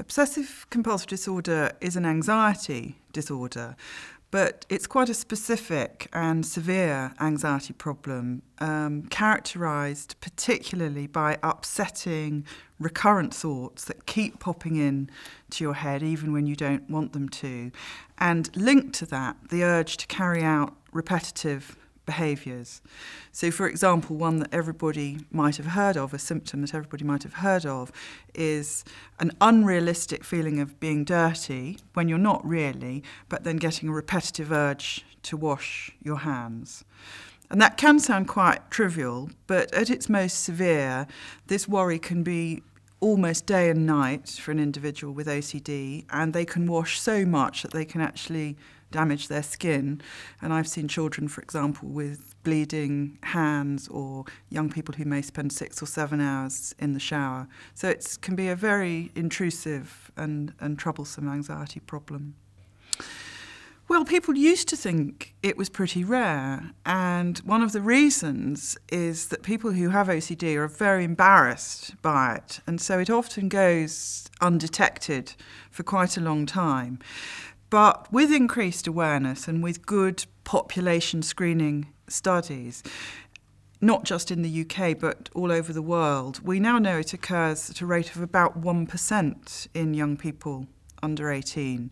Obsessive compulsive disorder is an anxiety disorder, but it's quite a specific and severe anxiety problem, um, characterized particularly by upsetting, recurrent thoughts that keep popping in to your head even when you don't want them to. And linked to that, the urge to carry out repetitive behaviours. So, for example, one that everybody might have heard of, a symptom that everybody might have heard of, is an unrealistic feeling of being dirty when you're not really, but then getting a repetitive urge to wash your hands. And that can sound quite trivial, but at its most severe, this worry can be almost day and night for an individual with OCD, and they can wash so much that they can actually damage their skin. And I've seen children, for example, with bleeding hands or young people who may spend six or seven hours in the shower. So it can be a very intrusive and, and troublesome anxiety problem. Well, people used to think it was pretty rare. And one of the reasons is that people who have OCD are very embarrassed by it. And so it often goes undetected for quite a long time. But with increased awareness and with good population screening studies, not just in the UK but all over the world, we now know it occurs at a rate of about 1% in young people under 18.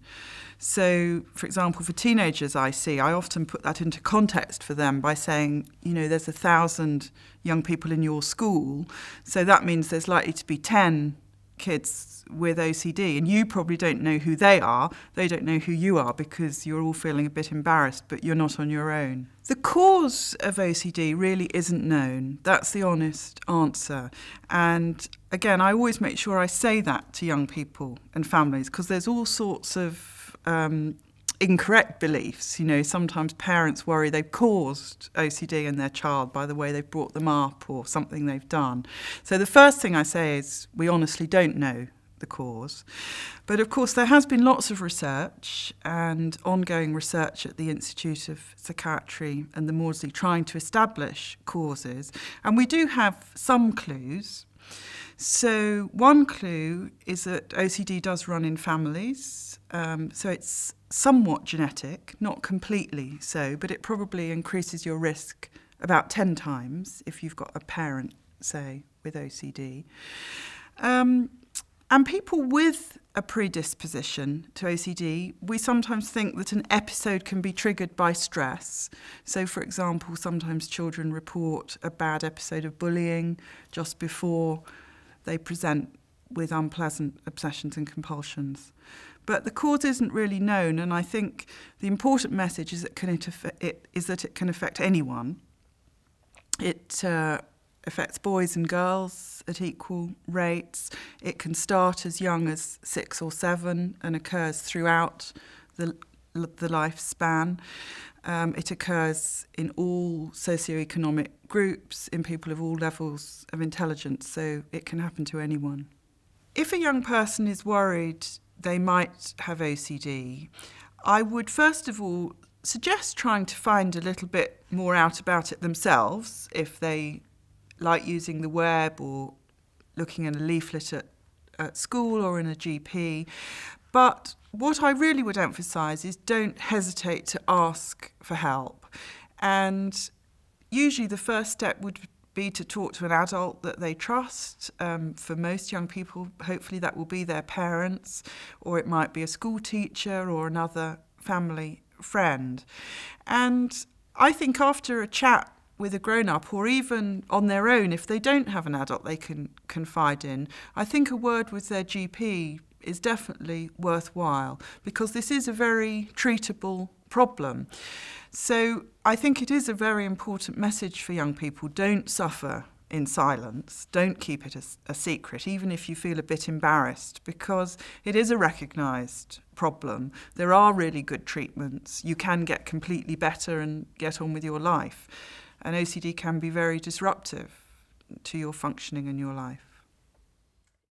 So, for example, for teenagers I see, I often put that into context for them by saying, you know, there's a thousand young people in your school, so that means there's likely to be 10 kids with OCD, and you probably don't know who they are, they don't know who you are because you're all feeling a bit embarrassed, but you're not on your own. The cause of OCD really isn't known. That's the honest answer. And again, I always make sure I say that to young people and families because there's all sorts of um, incorrect beliefs. You know, sometimes parents worry they've caused OCD in their child by the way they've brought them up or something they've done. So the first thing I say is we honestly don't know the cause. But of course, there has been lots of research and ongoing research at the Institute of Psychiatry and the Maudsley trying to establish causes. And we do have some clues. So, one clue is that OCD does run in families. Um, so, it's somewhat genetic, not completely so, but it probably increases your risk about 10 times if you've got a parent, say, with OCD. Um, and people with a predisposition to OCD, we sometimes think that an episode can be triggered by stress. So, for example, sometimes children report a bad episode of bullying just before they present with unpleasant obsessions and compulsions. But the cause isn't really known, and I think the important message is, it can it, is that it can affect anyone. It uh, affects boys and girls at equal rates. It can start as young as six or seven and occurs throughout the the lifespan. Um, it occurs in all socioeconomic groups, in people of all levels of intelligence, so it can happen to anyone. If a young person is worried they might have OCD, I would first of all suggest trying to find a little bit more out about it themselves if they like using the web or looking in a leaflet at, at school or in a GP. But what I really would emphasise is don't hesitate to ask for help. And usually the first step would be to talk to an adult that they trust. Um, for most young people, hopefully that will be their parents, or it might be a school teacher or another family friend. And I think after a chat with a grown up, or even on their own, if they don't have an adult they can confide in, I think a word with their GP is definitely worthwhile because this is a very treatable problem. So I think it is a very important message for young people don't suffer in silence. Don't keep it a, a, secret, even if you feel a bit embarrassed, because it is a recognised problem. There are really good treatments. You can get completely better and get on with your life. And OCD can be very disruptive to your functioning and your life.